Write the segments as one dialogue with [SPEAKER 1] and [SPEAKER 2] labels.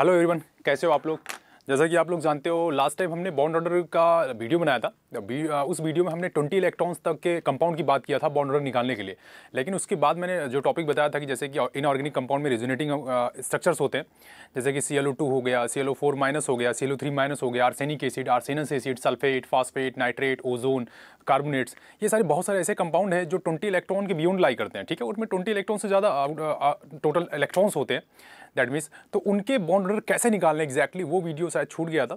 [SPEAKER 1] hello everyone कैसे हो आप लोग जैसा कि आप लोग जानते हो लास्ट टाइम हमने बॉन्ड ऑर्डर का वीडियो बनाया था उस वीडियो में हमने 20 इलेक्ट्रॉन्स तक के कंपाउंड की बात किया था बॉन्ड ऑर्डर निकालने के लिए लेकिन उसके बाद मैंने जो टॉपिक बताया था कि जैसे कि इनऑर्गेनिक कंपाउंड में रिजोनेटिंग स्ट्रक्चर्स होते हैं जैसे कि सी हो गया सी माइनस हो गया सी माइनस हो गया arsenic acid arsenous acid sulphate phosphate nitrate ozone carbonates ये सारे बहुत सारे ऐसे कंपाउंड है जो ट्वेंटी इलेक्ट्रॉन के बियॉन्ड लाई करते हैं ठीक है उसमें ट्वेंटी इलेक्ट्रॉन से ज़्यादा टोटल इलेक्ट्रॉन्स होते हैं दैट मीन्स तो उनके बॉन्ड ऑर्डर कैसे निकालने एग्जैक्टली exactly, वो वीडियो शायद छूट गया था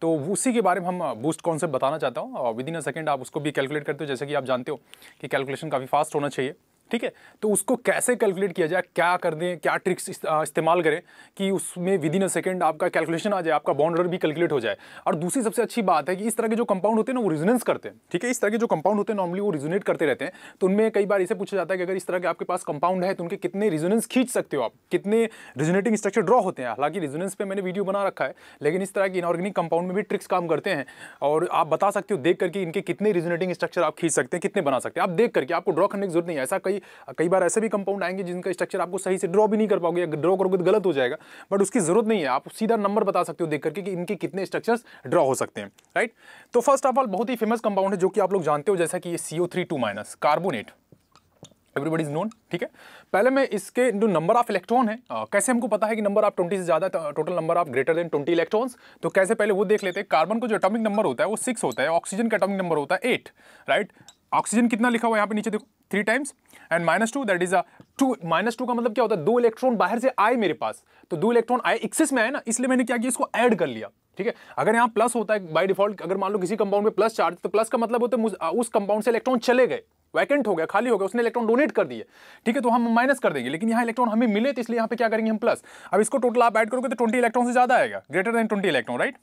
[SPEAKER 1] तो उसी के बारे में हम बूस्ट uh, कॉन्सेप्ट बताना चाहता हूँ विद इन अ सेकेंड आप उसको भी कैलकुलेट करते हो जैसे कि आप जानते हो कि कैलकुलेशन काफ़ी फास्ट होना चाहिए ठीक है तो उसको कैसे कैलकुलेट किया जाए क्या कर दें क्या ट्रिक्स इस्तेमाल करें कि उसमें विद इन अ सेकेंड आपका कैलकुलेशन आ जाए आपका बॉन्ड भी कैलकुलेट हो जाए और दूसरी सबसे अच्छी बात है कि इस तरह के जो कंपाउंड होते हैं ना वो रिजोनेंस करते हैं ठीक है इस तरह के जो कंपाउंड होते हैं नॉर्मली वो रिजोनेट करते रहते हैं तो उनमें कई बार इसे पूछा जाता है कि अगर इस तरह के आपके पास कंपाउंड है तो उनके कितने रिजोनेंस खींच सकते हो आप कितने रिजोनेटिंग स्ट्रक्चर ड्रॉ होते हैं हालांकि रिजोनेंस पर मैंने वीडियो बना रखा है लेकिन इस तरह के इनऑर्गेनिक कंपाउंड में भी ट्रिक्स काम करते हैं और आप बता सकते हो देख करके इनके कितने रिजोनेटिंग स्ट्रक्चर आप खींच सकते हैं कितने बना सकते हैं आप देख करके आपको ड्रॉ करने की जरूरत नहीं है ऐसा कई क्योंकि कई बार ऐसे भी कंपाउंड आएंगे जिनका स्ट्रक्चर आपको सही से ड्रॉ भी नहीं कर पाओगे ड्रॉ करोगे तो गलत हो जाएगा बट उसकी जरूरत नहीं है आप सीधा नंबर बता सकते हो देख करके कि इनके कितने स्ट्रक्चर ड्रॉ हो सकते हैं राइट तो फर्स्ट ऑफ ऑल बहुत ही फेमस कंपाउंड है जो कि आप लोग जानते हो जैसा कि ये CO three two minus carbonate everybody is known ठीक है पहले मैं इसके जो नंबर ऑफ इलेक्ट्रॉन है आ, कैसे हमको पता है कि नंबर ऑफ ट्वेंटी से ज़्यादा total number of greater than twenty electrons तो कैसे पहले वो देख लेते हैं कार्बन का जो एटॉमिक नंबर होता है वो सिक्स होता है ऑक्सीजन का एटॉमिक नंबर होता है एट राइट ऑक्सीजन कितना लिखा हुआ यहाँ पे नीचे देखो three times and minus two that is a two minus two का मतलब क्या होता है दो इलेक्ट्रॉन बाहर से आए मेरे पास तो दो इलेक्ट्रॉन आए एक्सेस में आए ना इसलिए मैंने क्या किया इसको ऐड कर लिया ठीक है अगर यहाँ प्लस होता है बाय डिफॉल्ट अगर मान लो किसी कंपाउंड में प्लस चार्ज तो प्लस का मतलब होता है उस कंपाउंड से इलेक्ट्रॉन चले गए वैकेंट हो गया खाली हो गया उसने इलेक्ट्रॉन डोनेट कर दिए ठीक है तो हम माइनस कर देंगे लेकिन यहाँ इलेक्ट्रॉन हमें मिले तो इसलिए यहाँ पे क्या करेंगे हम प्लस अब इसको टोटल आप ऐड करोगे तो ट्वेंटी इलेक्ट्रॉन से ज्यादा आएगा greater than twenty electron right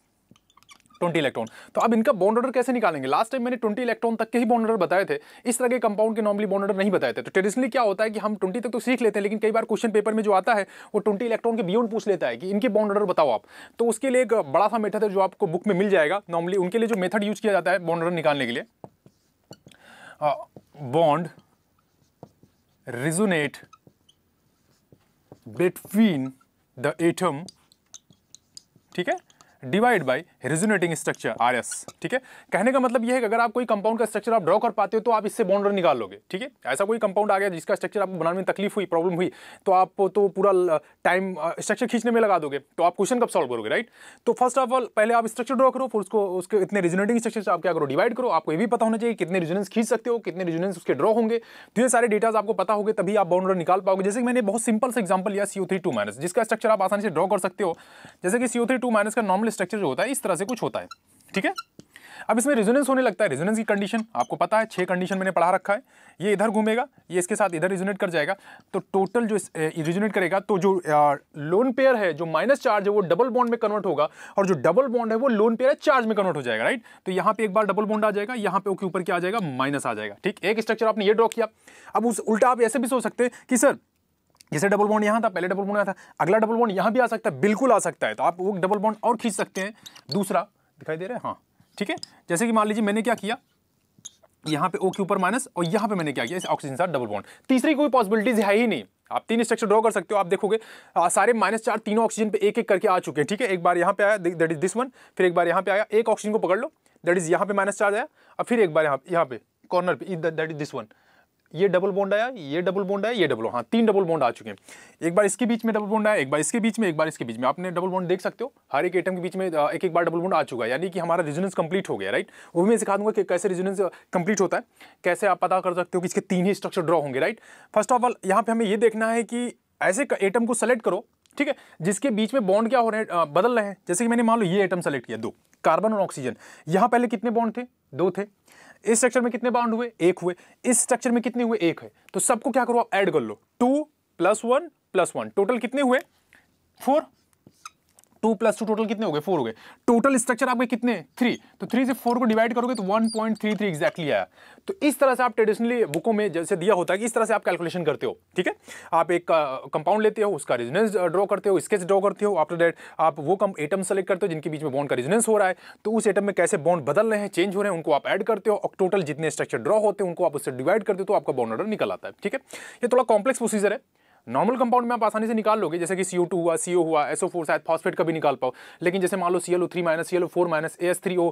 [SPEAKER 1] twenty electron तो अब इनका बॉन्ड ऑर्डर कैसे निकालेंगे लास्ट टाइम मैंने ट्वेंटी इलेक्ट्रॉन तक के ही बॉन्ड ऑर्डर बताए थे इस तरह के कंपाउंड के नॉर्मली बॉन्ड ऑर्डर नहीं बताए थे तो ट्रेडिशनली क्या होता है कि हम ट्वेंटी तक तो सीख लेते हैं लेकिन कई बार क्वेश्चन पेपर में जो आता है वो ट्वेंटी इलेक्ट्रॉन के बियॉन्ड पूछ लेता है कि इनके बॉन्ड ऑर्डर बताओ आप तो उसके लिए एक बड़ा सा मेथड है जो आपको बुक में मिल जाएगा नॉर्मली उनके लिए जो मेथड यूज किया जाता है बॉन्ड ऑर्डर निकालने के लिए bond resonate between the atom ठीक है divide by resonating structure R S ठीक है कहने का मतलब यह है कि अगर आप कोई कंपाउंड का स्ट्रक्चर आप ड्रॉ कर पाते हो तो आप इससे बाउंड्री निकाल लोगे ठीक है ऐसा कोई कंपाउंड आ गया जिसका स्ट्रक्चर आपको बनाने में तकलीफ हुई प्रॉब्लम हुई तो आप तो पूरा टाइम स्ट्रक्चर खींचने में लगा दोगे तो आप क्वेश्चन कब सॉल्व करोगे राइट तो फर्स्ट ऑफ ऑल पहले आप स्ट्रक्चर ड्रॉ करो फिर उसको उसके इतने रिजुनेटिंग स्ट्रक्चर आप क्या करो डिवाइड करो आपको ये भी पता होना चाहिए कितने रिजोनेंस खींच सकते हो कितने रिजुनेस उसके ड्रॉ होंगे तो ये सारे डेटाज आपको पता होगा तभी आप बाउंड्री निकाल पाओगे जैसे कि मैंने बहुत सिंपल से एग्जाम्पल लिया सीओ थ्री टू माइनस जिसका स्ट्रक्चर आप आसानी से ड्रॉ कर सकते हो जैसे कि सीओ थ्री टू माइनस का नॉर्मल सिंपल स्ट्रक्चर जो होता है इस तरह से कुछ होता है ठीक है अब इसमें रिजोनेंस होने लगता है रिजोनेंस की कंडीशन आपको पता है छह कंडीशन मैंने पढ़ा रखा है ये इधर घूमेगा ये इसके साथ इधर रिजोनेट कर जाएगा तो टोटल जो रिजोनेट करेगा तो जो लोन पेयर है जो माइनस चार्ज है वो डबल बॉन्ड में कन्वर्ट होगा और जो डबल बॉन्ड है वो लोन पेयर है चार्ज में कन्वर्ट हो जाएगा राइट तो यहाँ पे एक बार डबल बॉन्ड आ जाएगा यहाँ पे ऊपर क्या आ जाएगा माइनस आ जाएगा ठीक एक स्ट्रक्चर आपने ये ड्रॉ किया अब उस उल्टा आप ऐसे भी सोच सकते हैं कि सर जैसे डबल बॉन्ड यहाँ था पहले डबल बॉन्ड यहाँ था अगला डबल बॉन्ड यहाँ भी आ सकता है बिल्कुल आ सकता है तो आप वो डबल बॉन्ड और खींच सकते हैं दूसरा दिखाई दे रहा है हाँ ठीक है जैसे कि मान लीजिए मैंने क्या किया यहाँ पे ओ के ऊपर माइनस और यहाँ पे मैंने क्या किया इस ऑक्सीजन साथ डबल बॉन्ड तीसरी कोई पॉसिबिलिटीज है ही नहीं आप तीन स्ट्रक्चर ड्रॉ कर सकते हो आप देखोगे आ, सारे माइनस चार तीनों ऑक्सीजन पे एक एक करके आ चुके हैं ठीक है एक बार यहाँ पे आया दैट इज दिस वन फिर एक बार यहाँ पे आया एक ऑक्सीजन को पकड़ लो दैट इज यहाँ पे माइनस चार्ज आया और फिर एक बार यहाँ यहाँ पे कॉर्नर पे दैट इज दिस वन ये डबल बॉन्ड आया ये डबल बॉन्ड आया ये डबल हाँ तीन डबल बॉन्ड आ चुके हैं एक बार इसके बीच में डबल बॉन्ड आया एक बार इसके बीच में एक बार इसके बीच में आपने डबल बॉन्ड देख सकते हो हर एक एटम के बीच में एक एक बार डबल बॉन्ड आ चुका है यानी कि हमारा रिजोनेंस कंप्लीट हो गया राइट वो भी मैं सिखा दूंगा कि कैसे रिजोनेंस कंप्लीट होता है कैसे आप पता कर सकते हो कि इसके तीन ही स्ट्रक्चर ड्रॉ होंगे राइट फर्स्ट ऑफ ऑल यहाँ पर हमें ये देखना है कि ऐसे एटम को सेलेक्ट करो ठीक है जिसके बीच में बॉन्ड क्या हो रहे हैं बदल रहे हैं जैसे कि मैंने मान लो ये एटम सेलेक्ट किया दो कार्बन और ऑक्सीजन यहाँ पहले कितने बॉन्ड थे दो थे इस स्ट्रक्चर में कितने बाउंड हुए एक हुए इस स्ट्रक्चर में कितने हुए एक है तो सबको क्या करो आप एड कर लो two plus one plus one total कितने हुए four two plus two total कितने हो गए फोर हो गए टोटल स्ट्रक्चर आपके कितने थ्री तो थ्री से फोर को डिवाइड करोगे तो one point three three exactly आया तो इस तरह से आप ट्रेडिशनली बुकों में जैसे दिया होता है कि इस तरह से आप कैलकुलेशन करते हो ठीक है आप एक कंपाउंड लेते हो उसका रिजनेंस ड्रॉ करते हो स्केच ड्रॉ करते हो आफ्टर दैट आप वो कम एटम सेलेक्ट करते हो जिनके बीच में बॉन्ड का रिजनेंस हो रहा है तो उस एटम में कैसे बॉन्ड बदल रहे हैं चेंज हो रहे हैं उनको आप ऐड करते हो और टोटल जितने स्ट्रक्चर ड्रॉ होते हैं उनको आप उससे डिवाइड करते हो तो आपका बॉन्ड ऑर्डर निकल आता है ठीक है ये थोड़ा कॉम्प्लेक्स प्रोसीजर है नॉर्मल कंपाउंड में आप आसानी से निकाल लोगे जैसे कि सी हुआ सी हुआ एस शायद फॉस्फेट का भी निकाल पाओ लेकिन जैसे मान लो C L O three minus C L O four minus A S three O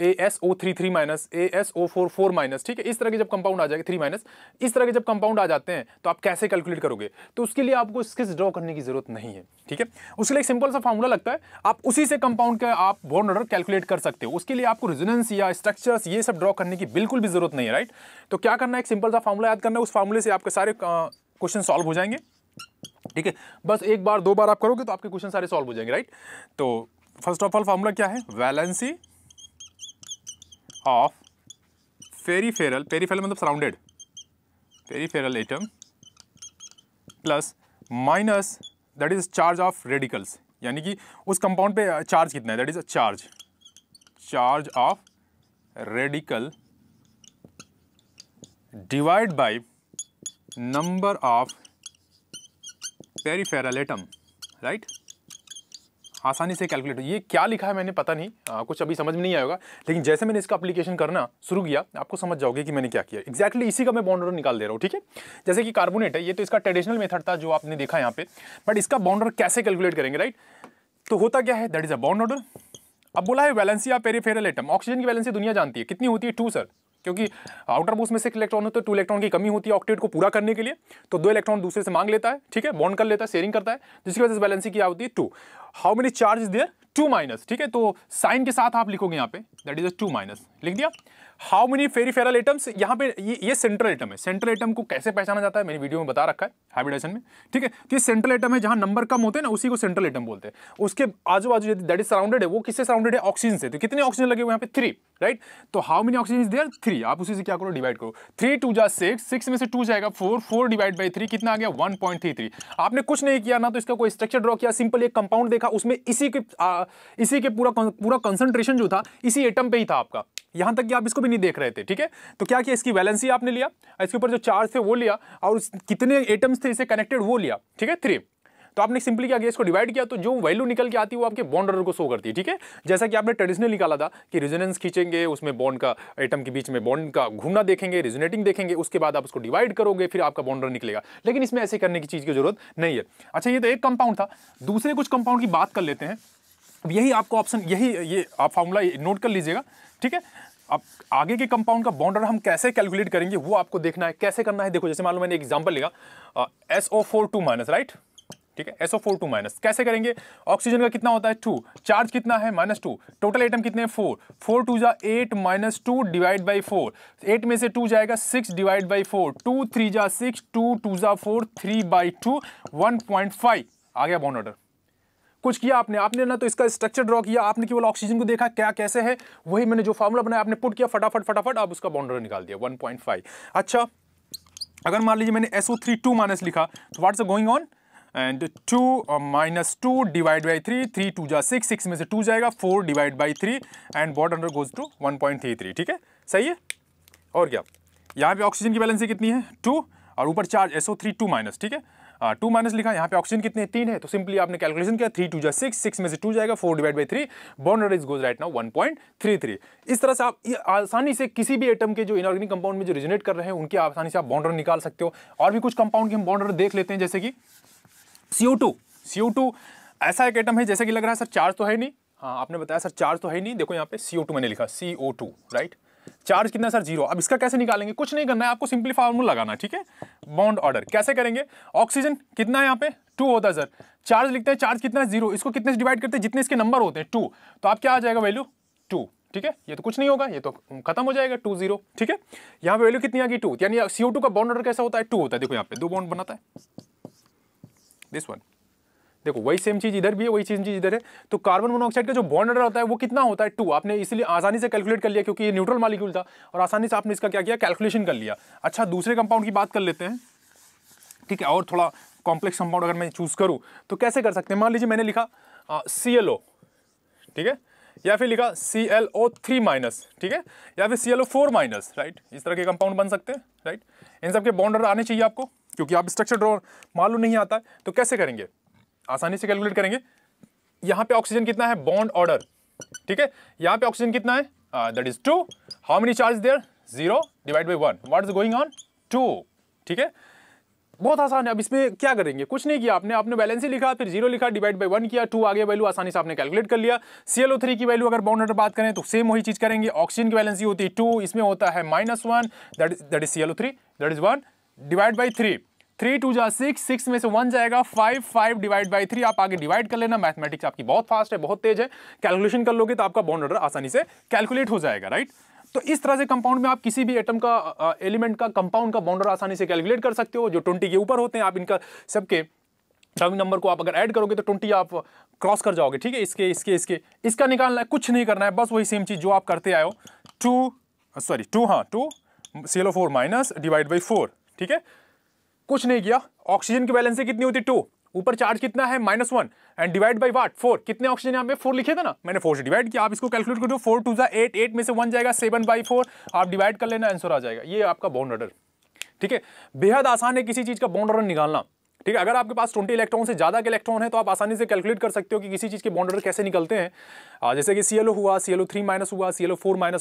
[SPEAKER 1] A S O three three minus A S O four four minus ठीक है इस तरह के जब कंपाउंड आ जाएगा थ्री माइनस इस तरह के जब कंपाउंड आ जाते हैं तो आप कैसे कैलकुलेट करोगे तो उसके लिए आपको स्किस ड्रॉ करने की जरूरत नहीं है ठीक है उसके लिए एक सिंपल सा फॉर्मूला लगता है आप उसी से कंपाउंड का आप बॉन्ड ऑर्डर कैलकुलेट कर सकते हो उसके लिए आपको रिजनेंस या स्ट्रक्चर्स ये सब ड्रॉ करने की बिल्कुल भी जरूरत नहीं है राइट तो क्या करना है एक सिंपल सा फॉर्मूला याद करना है उस फॉर्मूले से आपके सारे क्वेश्चन सॉल्व हो जाएंगे ठीक है बस एक बार दो बार आप करोगे तो आपके क्वेश्चन सारे सॉल्व हो जाएंगे राइट तो फर्स्ट ऑफ ऑल फॉर्मूला क्या है वैलेंसी ऑफ पेरीफेरल पेरीफेरल मतलब surrounded peripheral atom plus minus that is charge of radicals यानी कि उस कंपाउंड पे चार्ज कितना है that is a charge charge of radical divide by number of peripheral atom right आसानी से कैलकुलेट ये क्या लिखा है मैंने पता नहीं आ, कुछ अभी समझ में नहीं आएगा लेकिन जैसे मैंने इसका अप्लीकेशन करना शुरू किया आपको समझ जाओगे कि मैंने क्या किया एक्जैक्टली exactly इसी का मैं बॉन्ड ऑर्डर निकाल दे रहा हूँ ठीक है जैसे कि कार्बोनेट है ये तो इसका ट्रेडिशनल मेथड था जो आपने देखा यहाँ पे बट इसका बॉन्ड ऑर्डर कैसे कैलकुलेट करेंगे राइट तो होता क्या है that is a bond order अब बोला है वैलेंसी या पेरीफेरल एटम ऑक्सीजन की वैलेंसी दुनिया जानती है कितनी होती है टू सर क्योंकि आउटर मोस्ट में एक इलेक्ट्रॉन होते तो टू इलेक्ट्रॉन की कमी होती है ऑक्टेट को पूरा करने के लिए तो दो इलेक्ट्रॉन दूसरे से मांग लेता है ठीक है बॉन्ड कर लेता है शेयरिंग करता है जिसकी वजह से बैलेंसिंग क्या होती है two how many charge is there two minus ठीक है तो साइन के साथ आप लिखोगे यहाँ पे that is a two minus लिख दिया how many peripheral atoms यहाँ पे ये ये सेंट्रल एटम है सेंट्रल एटम को कैसे पहचाना जाता है मैंने वीडियो में बता रखा है हाइब्रिडाइजेशन में ठीक है तो ये सेंट्रल एटम है जहाँ नंबर कम होते हैं ना उसी को सेंट्रल एटम बोलते हैं उसके आजू बाजू यदि दैट इज सराउंडेड है वो किससे सराउंडेड है ऑक्सीजन से तो कितने ऑक्सीजन लगे हुए यहाँ पे थ्री राइट तो how many oxygen is there three आप उसी से क्या करो डिवाइड करो थ्री टू जा सिक्स सिक्स में से टू जाएगा four four divide by three कितना आ गया वन पॉइंट थ्री थ्री आपने कुछ नहीं किया ना तो इसका कोई स्ट्रक्चर ड्रॉ किया सिंपल एक कंपाउंड देखा उसमें इसी के आ, इसी के पूरा पूरा कंसंट्रेशन जो था इसी एटम पे ही था आपका यहां तक कि आप इसको भी नहीं देख रहे थे ठीक है तो क्या किया इसकी वैलेंसी आपने लिया इसके ऊपर जो चार्ज थे वो लिया और कितने एटम्स थे इसे कनेक्टेड वो लिया ठीक है थ्री तो आपने सिंपली क्या किया इसको डिवाइड किया तो जो वैल्यू निकल के आती है वो आपके बॉन्ड ऑर्डर को शो करती है ठीक है जैसा कि आपने ट्रेडिशनल निकाला था कि रिजोनेंस खींचेंगे उसमें बॉन्ड का एटम के बीच में बॉन्ड का घूमना देखेंगे रिजोनेटिंग देखेंगे उसके बाद आप उसको डिवाइड करोगे फिर आपका बॉन्ड ऑर्डर निकलेगा लेकिन इसमें ऐसे करने की चीज़ की जरूरत नहीं है अच्छा ये तो एक कंपाउंड था दूसरे कुछ कंपाउंड की बात कर लेते हैं अब यही आपको ऑप्शन यही ये आप फार्मूला नोट कर लीजिएगा ठीक है अब आगे के कंपाउंड का बाउंडर हम कैसे कैलकुलेट करेंगे वो आपको देखना है कैसे करना है देखो जैसे मान लो मैंने एग्जाम्पल लिया S O four two minus right ठीक है एसओ फोर टू माइनस कैसे करेंगे ऑक्सीजन का कितना होता है टू चार्ज कितना है माइनस टू टोटल एटम कितने हैं फोर फोर टू जा eight minus two divide by four eight में से टू जाएगा six divide by four two three जा सिक्स टू टू जा four three by two one point five आ गया बॉन्ड ऑर्डर कुछ किया आपने आपने ना तो इसका स्ट्रक्चर ड्रॉ किया आपने केवल ऑक्सीजन को देखा क्या कैसे है वही मैंने जो फॉर्मुला बनाया आपने पुट किया फटाफट फटाफट आप उसका बाउंड्री निकाल दिया फाइव अच्छा अगर मान लीजिए मैंने थ्री टू माइनस लिखा तो what's going on and two और minus two divide by three three two जा सिक्स सिक्स में से टू जाएगा four divide by three and bond order goes to one point three three ठीक है सही है और क्या यहाँ पे ऑक्सीजन की बैलेंसी कितनी है टू और ऊपर charge SO three two minus ठीक है टू माइनस लिखा यहाँ पे ऑक्सीजन कितने तीन है तो सिंपली आपने कैलकुलेशन किया थ्री टू जा सिक्स सिक्स में से टू जाएगा four divide by three bond order is goes right now one point three three इस तरह से आप आसानी से किसी भी एटम के जो इनऑर्गेनिक कंपाउंड में जो रिजनेट कर रहे हैं उनकी आसानी से आप बॉन्डर निकाल सकते हो और भी कुछ कंपाउंड के हम बॉन्डर देख लेते हैं जैसे कि सीओ टू सीओ टू ऐसा एक आइटम है जैसे कि लग रहा है सर चार्ज तो है नहीं हाँ आपने बताया सर चार्ज तो है नहीं देखो यहाँ पे सीओ टू मैंने लिखा सीओ टू राइट चार्ज कितना सर जीरो अब इसका कैसे निकालेंगे कुछ नहीं करना है आपको सिंपली फार्मूला लगाना ठीक है बॉन्ड ऑर्डर कैसे करेंगे ऑक्सीजन कितना है यहाँ पे टू होता है सर चार्ज लिखते हैं चार्ज कितना है जीरो इसको कितने से डिवाइड करते हैं जितने इसके नंबर होते हैं टू तो आप क्या आ जाएगा वैल्यू टू ठीक है ये तो कुछ नहीं होगा ये तो खत्म हो जाएगा टू जीरो ठीक है यहाँ पे वैल्यू कितनी आ गई टू यानी सीओ टू का बॉन्ड ऑर्डर कैसा होता है टू होता है देखो यहाँ पे दो बॉन्ड बनाता है दिस वन देखो वही सेम चीज़ इधर भी है वही सेम चीज़ इधर है तो कार्बन मोनोऑक्साइड का जो बॉन्ड ऑर्डर होता है वो कितना होता है टू आपने इसलिए आसानी से कैलकुलेट कर लिया क्योंकि ये न्यूट्रल मालिक्यूल था और आसानी से आपने इसका क्या किया कैलकुलेशन कर लिया अच्छा दूसरे कंपाउंड की बात कर लेते हैं ठीक है और थोड़ा कॉम्प्लेक्स कंपाउंड अगर मैं चूज़ करूँ तो कैसे कर सकते हैं मान लीजिए मैंने लिखा सी एल ओ ठीक है या फिर लिखा C L O three minus ठीक है या फिर C L O four minus right इस तरह के कंपाउंड बन सकते हैं राइट इन सब के बॉन्ड ऑर्डर आने चाहिए आपको क्योंकि आप स्ट्रक्चर ड्रॉ मालूम नहीं आता तो कैसे करेंगे आसानी से कैलकुलेट करेंगे यहाँ पे ऑक्सीजन कितना है बॉन्ड ऑर्डर ठीक है यहाँ पे ऑक्सीजन कितना है that is two how many charge there zero divide by one what is going on two ठीक है बहुत आसान है अब इसमें क्या करेंगे कुछ नहीं किया आपने आपने बैलेंस ही लिखा फिर जीरो लिखा डिवाइड बाई वन किया टू आगे वैल्यू आसानी से आपने कैलकुलेट कर लिया सी एल ओ थ्री की वैल्यू अगर बाउंड बात करें तो सेम वही चीज़ करेंगे ऑक्सीजन की बैलेंस ही होती है टू इसमें होता है minus one that is C L O three that is one divide by three three two जा सिक्स सिक्स में से वन जाएगा five five divide by three आप आगे डिवाइड कर लेना मैथमेटिक्स आपकी बहुत फास्ट है बहुत तेज है कैलकुलेशन कर लोगे तो आपका बॉन्ड ऑर्डर आसानी से कैलकुलेट हो जाएगा राइट तो इस तरह से कंपाउंड में आप किसी भी एटम का एलिमेंट का कंपाउंड का बाउंडर आसानी से कैलकुलेट कर सकते हो जो ट्वेंटी के ऊपर होते हैं आप इनका सबके चाउमिन नंबर को आप अगर ऐड करोगे तो ट्वेंटी आप क्रॉस कर जाओगे ठीक है इसके इसके इसके इसका निकालना है कुछ नहीं करना है बस वही सेम चीज़ जो आप करते आए हो टू सॉरी टू हाँ two C four minus divide by four ठीक है कुछ नहीं किया ऑक्सीजन की वैलेंसी कितनी होती टू ऊपर चार्ज कितना है minus one and divide by what four कितने ऑक्सीजन यहाँ पे फोर लिखे थे ना मैंने फोर से डिवाइड किया आप इसको कैलकुलेट कर दो फोर टू जै एट एट में से वन जाएगा सेवन बाई फोर आप डिवाइड कर लेना आंसर आ जाएगा ये आपका बाउंड ऑर्डर ठीक है बेहद आसान है किसी चीज़ का बाउंड ऑर्डर निकालना ठीक है अगर आपके पास ट्वेंटी इलेक्ट्रॉन से ज़्यादा के इलेक्ट्रॉन है तो आप आसानी से कैलकुलेट कर सकते हो कि किसी चीज़ के बाउंड ऑर्डर कैसे निकलते हैं जैसे कि सी हुआ सी एल माइनस हुआ सी एल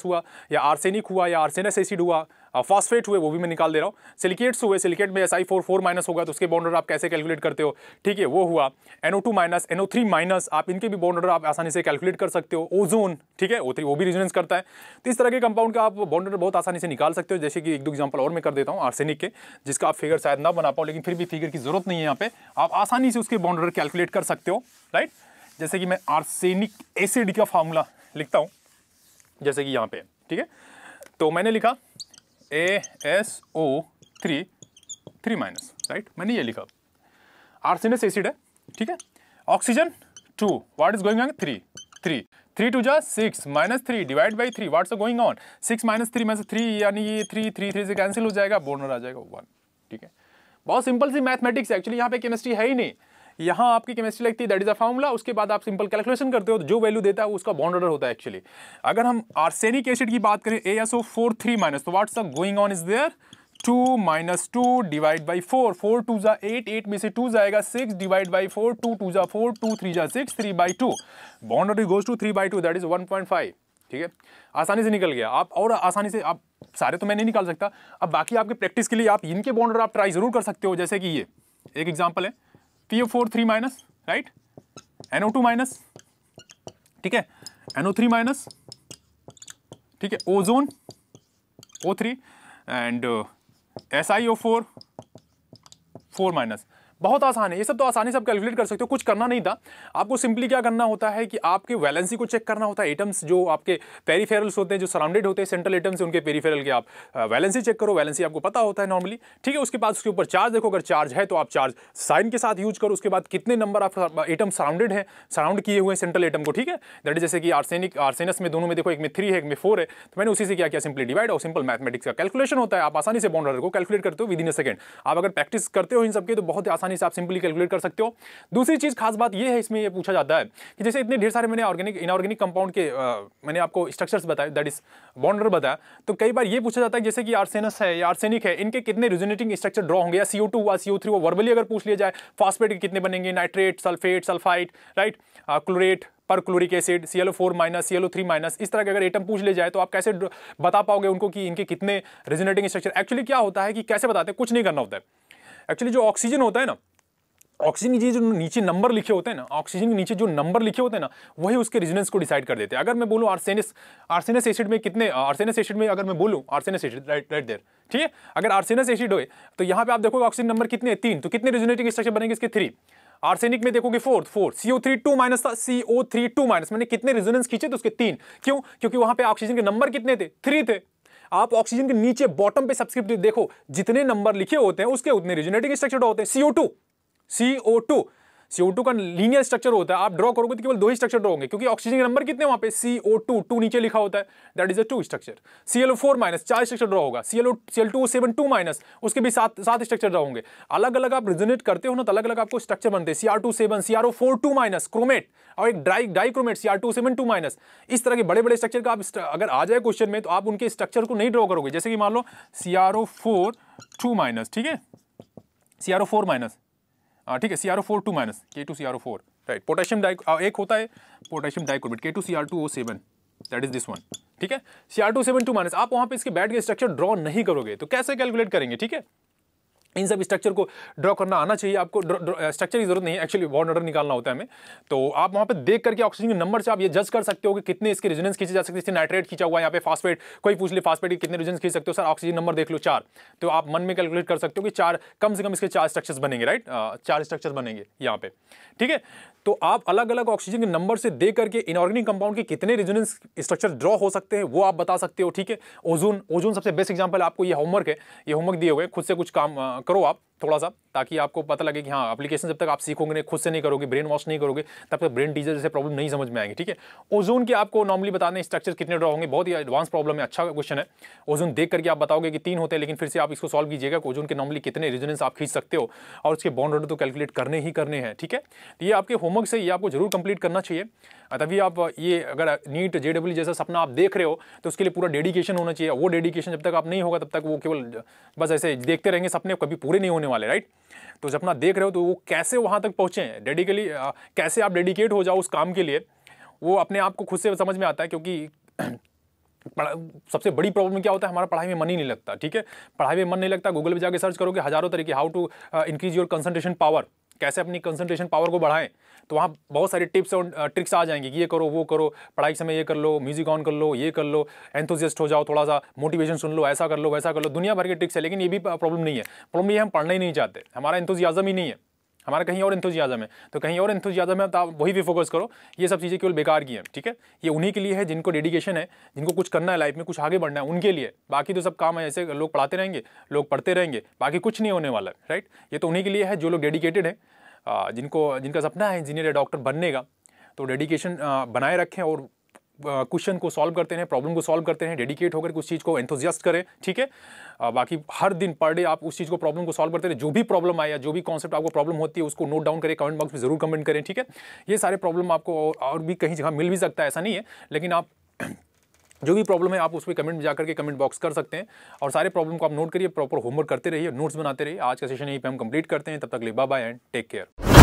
[SPEAKER 1] हुआ या आर्सेनिक हुआ या आर्सेनस एसिड हुआ फॉस्फेट हुए वो भी मैं निकाल दे रहा हूँ सिलिकेट्स हुए सिलिकेट में S I four four minus होगा तो उसके बॉन्ड आप कैसे कैलकुलेट करते हो ठीक है वो हुआ NO two minus NO three minus आप इनके भी बॉन्ड आप आसानी से कैलकुलेट कर सकते हो ओजोन ठीक है वो थ्री वो भी रिजनेंस करता है तो इस तरह के कंपाउंड का आप बॉन्ड बहुत आसानी से निकाल सकते हो जैसे कि एक दो एग्जाम्पल और मैं कर देता हूँ आर्सेनिक के जिसका आप फिगर शायद ना बना पाओ लेकिन फिर भी फिगर की जरूरत नहीं है यहाँ पे आप आसानी से उसके बॉन्ड कैलकुलेट कर सकते हो राइट जैसे कि मैं आर्सेनिक एसिड का फॉर्मूला लिखता हूँ जैसे कि यहाँ पे ठीक है तो मैंने लिखा A S O three three minus right मैंने ये लिखा आर्सेनस एसिड है ठीक है oxygen two what is going on three three three two जा six minus three divide by three what's going on six minus three minus three यानी ये three three three से कैंसिल हो जाएगा बोनर आ जाएगा वन ठीक है बहुत सिंपल सी मैथमेटिक्स एक्चुअली यहाँ पे केमिस्ट्री है ही नहीं यहाँ आपकी केमिस्ट्री लगती है दैट इज़ अ फार्मूला उसके बाद आप सिंपल कैलकुलेशन करते हो तो जो वैल्यू देता है उसका बॉन्ड ऑर्डर होता है एक्चुअली अगर हम आर्सेनिक एसिड की बात करें A S O four three minus तो what's going on is there two minus two divide by four four two ज़ा एट एट में से टू जाएगा six divide by four two two ज़ा फोर टू थ्री ज़ा six three by two bond order goes to three by two that is one point five ठीक है आसानी से निकल गया आप और आसानी से आप सारे तो मैं नहीं निकाल सकता अब बाकी आपके प्रैक्टिस के लिए आप इनके बॉन्डर आप ट्राई ज़रूर कर सकते हो जैसे कि ये एक एग्जाम्पल है P O four three minus right NO two minus ठीक है एनओ थ्री माइनस ठीक है ozone O three and S I O four four minus बहुत आसान है ये सब तो आसानी से आप कैलकुलेट कर सकते हो कुछ करना नहीं था आपको सिंपली क्या करना होता है कि आपके वैलेंसी को चेक करना होता है एटम्स जो आपके पेरीफेरल्स होते हैं जो सराउंडेड होते हैं सेंट्रल एटम से उनके पेरीफेरल के आप वैलेंसी चेक करो वैलेंसी आपको पता होता है नॉर्मली ठीक है उसके बाद उसके ऊपर चार्ज देखो अगर चार्ज है तो आप चार्ज साइन के साथ यूज करो उसके बाद कितने नंबर आप एटम सराउंडेड है सराउंड किए हुए सेंट्रल एटम को ठीक है दैट जैसे कि आर्सेनिक आर्सेनस में दोनों में देखो एक में थ्री है एक में फोर है तो मैंने उसी से क्या किया सिंपली डिवाइड और सिंपल मैथमेटिक्स का कैलकुलेशन होता है आप आसानी से बॉन्ड को कैलकुलेट करते हो विद इन अ सेकंड आप अगर प्रैक्टिस करते हो इन सबके तो बहुत ही आसानी से आप सिंपली कैलकुलेट कर सकते हो दूसरी चीज़ खास बात यह है इसमें यह पूछा जाता है कि जैसे इतने ढेर सारे मैंने ऑर्गेनिक इनऑर्गेनिक कंपाउंड के आ, मैंने आपको स्ट्रक्चर्स बताए दैट इज बॉन्डर बताया तो कई बार ये पूछा जाता है जैसे कि आर्सेनस है या आर्सेनिक है इनके कितने रिजोनेटिंग स्ट्रक्चर ड्रॉ होंगे या सी ओ हुआ थ्री वो वर्बली अगर पूछ लिया जाए फॉस्फेट के कितने बनेंगे nitrate sulphate sulphite right chlorate perchloric acid C L O four minus C L O three minus इस तरह के अगर एटम पूछ ले जाए तो आप कैसे बता पाओगे उनको कि इनके कितने रिजोनेटिंग स्ट्रक्चर एक्चुअली क्या होता है कि कैसे बताते हैं कुछ नहीं करना होता है एक्चुअली जो ऑक्सीजन होता है ना ऑक्सीजन के जो नीचे नंबर लिखे होते हैं ना ऑक्सीजन के नीचे जो नंबर लिखे होते हैं ना वही उसके रिजनेंस को डिसाइड कर देते हैं अगर मैं बोलूँ आर्सेनिस आर्सेनस एसिड में कितने आर्सेनस एसिड में अगर मैं बोलूँ arsenous acid right right there ठीक है अगर आर्सेनस एसिड हो तो यहाँ पे आप देखोगे ऑक्सीजन नंबर कितने तीन तो कितने रिजोनेटिंग स्ट्रक्चर बनेंगे इसके थ्री आर्सेनिक में देखोगे four four CO three two minus था सीओ थ्री टू माइनस मैंने कितने रिजोनेंस खींचे तो उसके तीन क्यों क्योंकि वहां पे ऑक्सीजन के नंबर कितने थे थ्री थे आप ऑक्सीजन के नीचे बॉटम पे सब्सक्रिप्ट देखो जितने नंबर लिखे होते हैं उसके उतने रिजोनेटिंग स्ट्रक्चर होते हैं सीओ टू CO2 का लीनियर स्ट्रक्चर होता है आप ड्रॉ करोगे तो केवल दो ही स्ट्रक्चर ड्रॉ होंगे क्योंकि ऑक्सीजन के नंबर कितने वहाँ पे CO2 टू नीचे लिखा होता है that is a two structure ClO4 minus चार स्ट्रक्चर ड्रॉ होगा ClO टू माइनस उसके भी सात सात स्ट्रक्चर ड्रॉ होंगे अलग अलग आप रिजोनेट करते हो ना तो अलग अलग आपको स्ट्रक्चर बनते हैं फोर टू माइनस क्रोमेट और एक ड्राई डाइक्रोमेट टू माइनस इस तरह के बड़े बड़े स्ट्रक्चर का आप अगर आ जाए क्वेश्चन में तो आप उनके स्ट्रक्चर को नहीं ड्रॉ करोगे जैसे कि मान लो CrO4 टू माइनस ठीक है CrO4 माइनस हाँ, ठीक है C R O four two minus के two C R O four right potassium डाइक एक होता है पोटेशियम डाइक्रोमेट के two C R two O seven that is this one ठीक है C R two seven two minus आप वहाँ पे इसके बैट के स्ट्रक्चर ड्रॉ नहीं करोगे तो कैसे कैलकुलेट करेंगे ठीक है इन सब स्ट्रक्चर को ड्रॉ करना आना चाहिए आपको स्ट्रक्चर की जरूरत नहीं है एक्चुअली वॉर्ड ऑर्डर निकालना होता है हमें तो आप वहाँ पे देख करके ऑक्सीजन के नंबर से आप ये जज कर सकते हो कि कितने इसके रिजनेंस खींचे जा सकते हैं नाइट्रेट खींचा हुआ है यहाँ पे फास्फेट कोई पूछ ले फास्फेट के कितने रिजोनेंस खींच सकते हो सर ऑक्सीजन नंबर देख लो चार तो आप मन में कैलकुलेट कर सकते हो कि चार कम से कम इसके चार स्ट्रक्चर्स बनेंगे राइट चार स्ट्रक्चर्स बनेंगे यहाँ पे ठीक है तो आप अलग अलग ऑक्सीजन के नंबर से दे करके इनऑर्गेनिक कंपाउंड के कितने रिजोनेंस स्ट्रक्चर ड्रॉ हो सकते हैं वो आप बता सकते हो ठीक है ओजोन ओजोन सबसे बेस्ट एग्जांपल आपको ये होमवर्क है ये होमवर्क दिए हुए खुद से कुछ काम الكروب थोड़ा सा ताकि आपको पता लगे कि हाँ एप्लीकेशन जब तक आप सीखोगे नहीं खुद से नहीं करोगे ब्रेन वॉश नहीं करोगे तब तक ब्रेन टीजर जैसे प्रॉब्लम नहीं समझ में आएंगे ठीक है ओजोन के आपको नॉर्मली बताने स्ट्रक्चर कितने ड्रॉ होंगे बहुत ही एडवांस प्रॉब्लम है अच्छा क्वेश्चन है ओजोन देख करके आप बताओगे कि तीन होते हैं लेकिन फिर से आप इसको सॉल्व कीजिएगा ओजोन के नॉर्मली कितने रिजनेंस आप खींच सकते हो और उसके बॉन्ड ऑर्डर तो कैलकुलेट करने ही करने हैं ठीक है तो ये आपके होमवर्क से ये आपको जरूर कंप्लीट करना चाहिए तभी आप ये अगर नीट जे जैसा सपना आप देख रहे हो तो उसके लिए पूरा डेडिकेशन होना चाहिए वो डेडिकेशन जब तक आप नहीं होगा तब तक वो केवल बस ऐसे देखते रहेंगे सपने कभी पूरे नहीं होने होने वाले राइट तो जब अपना देख रहे हो तो वो कैसे वहाँ तक पहुँचें डेडिकली कैसे आप डेडिकेट हो जाओ उस काम के लिए वो अपने आप को खुद से समझ में आता है क्योंकि सबसे बड़ी प्रॉब्लम क्या होता है हमारा पढ़ाई में मन ही नहीं लगता ठीक है पढ़ाई में मन नहीं लगता गूगल पे जाकर सर्च करोगे हज़ारों तरीके how to increase your concentration power कैसे अपनी कंसंट्रेशन पावर को बढ़ाएं तो वहाँ बहुत सारी टिप्स और ट्रिक्स आ जाएंगे कि ये करो वो करो पढ़ाई के समय ये कर लो म्यूजिक ऑन कर लो ये कर लो एंथोजिस्ट हो जाओ थोड़ा सा मोटिवेशन सुन लो ऐसा कर लो वैसा कर लो दुनिया भर के ट्रिक्स है लेकिन ये भी प्रॉब्लम नहीं है प्रॉब्लम ये हम पढ़ना ही नहीं चाहते हमारा एंथोजियाज़म ही नहीं है हमारा कहीं और इंथुजियाज़म है तो कहीं और इंथुजियाज़म है तो आप वही भी फोकस करो ये सब चीज़ें केवल बेकार की हैं ठीक है ये उन्हीं के लिए है जिनको डेडिकेशन है जिनको कुछ करना है लाइफ में कुछ आगे बढ़ना है उनके लिए बाकी तो सब काम है ऐसे लोग पढ़ाते रहेंगे लोग पढ़ते रहेंगे बाकी कुछ नहीं होने वाला है राइट ये तो उन्हीं के लिए है जो लोग डेडिकेटेड हैं जिनको जिनका सपना है इंजीनियर या डॉक्टर बनने का तो डेडिकेशन बनाए रखें और क्वेश्चन को सॉल्व करते हैं प्रॉब्लम को सॉल्व करते हैं डेडिकेट होकर उस चीज़ को एंथोजियास्ट करें ठीक है बाकी हर दिन पर डे आप उस चीज़ को प्रॉब्लम को सॉल्व करते रहे जो भी प्रॉब्लम आया जो भी कॉन्सेप्ट आपको प्रॉब्लम होती है उसको नोट डाउन करें कमेंट बॉक्स में जरूर कमेंट करें ठीक है ये सारे प्रॉब्लम आपको और, और भी कहीं जगह मिल भी सकता है ऐसा नहीं है लेकिन आप जो भी प्रॉब्लम है आप उस पर कमेंट में जाकर के कमेंट बॉक्स कर सकते हैं और सारे प्रॉब्लम को आप नोट करिए प्रॉपर होमवर्क करते रहिए नोट्स बनाते रहिए आज का सेशन यहीं पर हम कंप्लीट करते हैं तब तक ले बाय एंड टेक केयर